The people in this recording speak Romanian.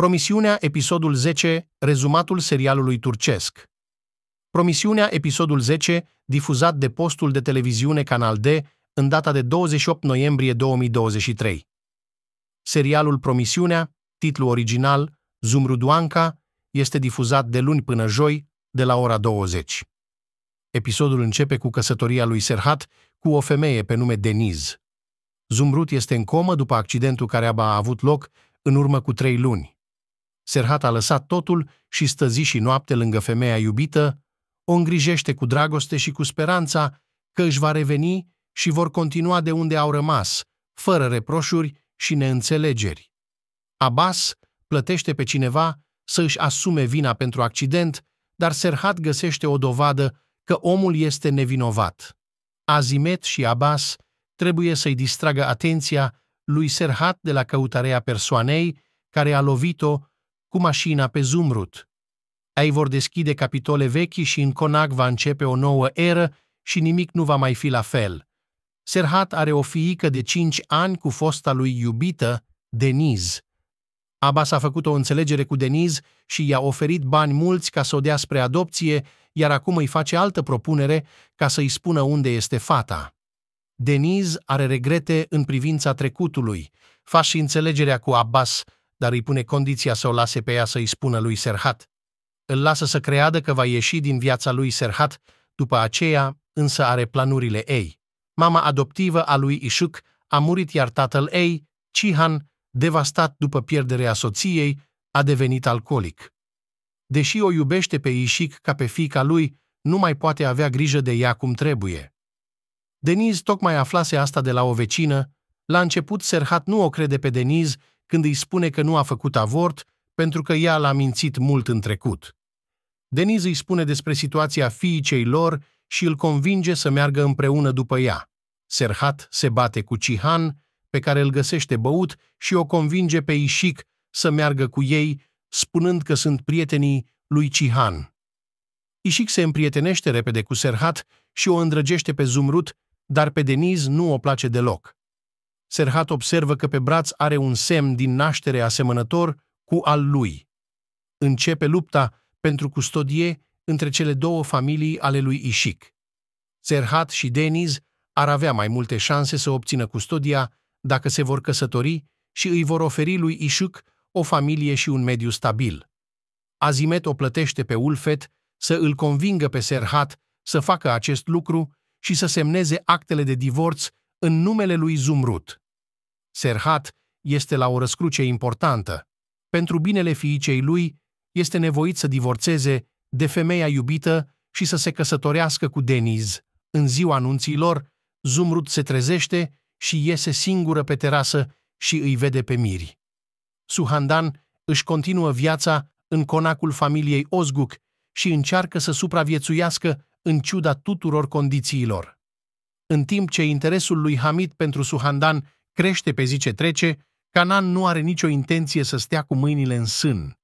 Promisiunea, episodul 10, rezumatul serialului turcesc. Promisiunea, episodul 10, difuzat de postul de televiziune Canal D în data de 28 noiembrie 2023. Serialul Promisiunea, titlu original, Zumruduanca, este difuzat de luni până joi, de la ora 20. Episodul începe cu căsătoria lui Serhat cu o femeie pe nume Deniz. Zumrut este în comă după accidentul care a avut loc în urmă cu trei luni. Serhat a lăsat totul și stă zi și noapte lângă femeia iubită, o îngrijește cu dragoste și cu speranța că își va reveni și vor continua de unde au rămas, fără reproșuri și neînțelegeri. Abbas plătește pe cineva să își asume vina pentru accident, dar Serhat găsește o dovadă că omul este nevinovat. Azimet și Abbas trebuie să-i distragă atenția lui Serhat de la căutarea persoanei care a lovit-o cu mașina pe Zumrut. Ei vor deschide capitole vechi și în Conac va începe o nouă eră și nimic nu va mai fi la fel. Serhat are o fiică de cinci ani cu fosta lui iubită, Deniz. Abbas a făcut o înțelegere cu Deniz și i-a oferit bani mulți ca să o dea spre adopție, iar acum îi face altă propunere ca să-i spună unde este fata. Deniz are regrete în privința trecutului. Faci înțelegerea cu Abbas dar îi pune condiția să o lase pe ea să-i spună lui Serhat. Îl lasă să creadă că va ieși din viața lui Serhat, după aceea însă are planurile ei. Mama adoptivă a lui Ișuc a murit iar tatăl ei, Cihan, devastat după pierderea soției, a devenit alcoolic. Deși o iubește pe Ișic ca pe fiica lui, nu mai poate avea grijă de ea cum trebuie. Deniz tocmai aflase asta de la o vecină, la început Serhat nu o crede pe Deniz când îi spune că nu a făcut avort pentru că ea l-a mințit mult în trecut. Deniz îi spune despre situația fiicei lor și îl convinge să meargă împreună după ea. Serhat se bate cu Cihan, pe care îl găsește băut și o convinge pe Ișic să meargă cu ei, spunând că sunt prietenii lui Cihan. Ișic se împrietenește repede cu Serhat și o îndrăgește pe Zumrut, dar pe Deniz nu o place deloc. Serhat observă că pe braț are un semn din naștere asemănător cu al lui. Începe lupta pentru custodie între cele două familii ale lui Ișic. Serhat și Deniz ar avea mai multe șanse să obțină custodia dacă se vor căsători și îi vor oferi lui Ișuc o familie și un mediu stabil. Azimet o plătește pe Ulfet să îl convingă pe Serhat să facă acest lucru și să semneze actele de divorț în numele lui Zumrut. Serhat este la o răscruce importantă. Pentru binele fiicei lui, este nevoit să divorțeze de femeia iubită și să se căsătorească cu Deniz. În ziua anunții lor, Zumrut se trezește și iese singură pe terasă și îi vede pe miri. Suhandan își continuă viața în conacul familiei Ozguc și încearcă să supraviețuiască în ciuda tuturor condițiilor. În timp ce interesul lui Hamid pentru Suhandan crește pe zi ce trece, Canan nu are nicio intenție să stea cu mâinile în sân.